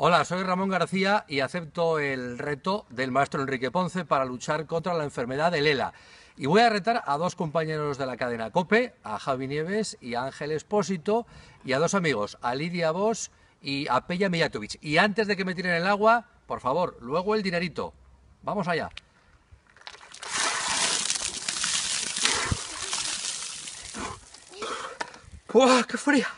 Hola, soy Ramón García y acepto el reto del maestro Enrique Ponce para luchar contra la enfermedad de Lela. Y voy a retar a dos compañeros de la cadena COPE, a Javi Nieves y a Ángel Espósito, y a dos amigos, a Lidia Vos y a Pella Mijatovic. Y antes de que me tiren el agua, por favor, luego el dinerito. Vamos allá. ¡Uah, qué fría!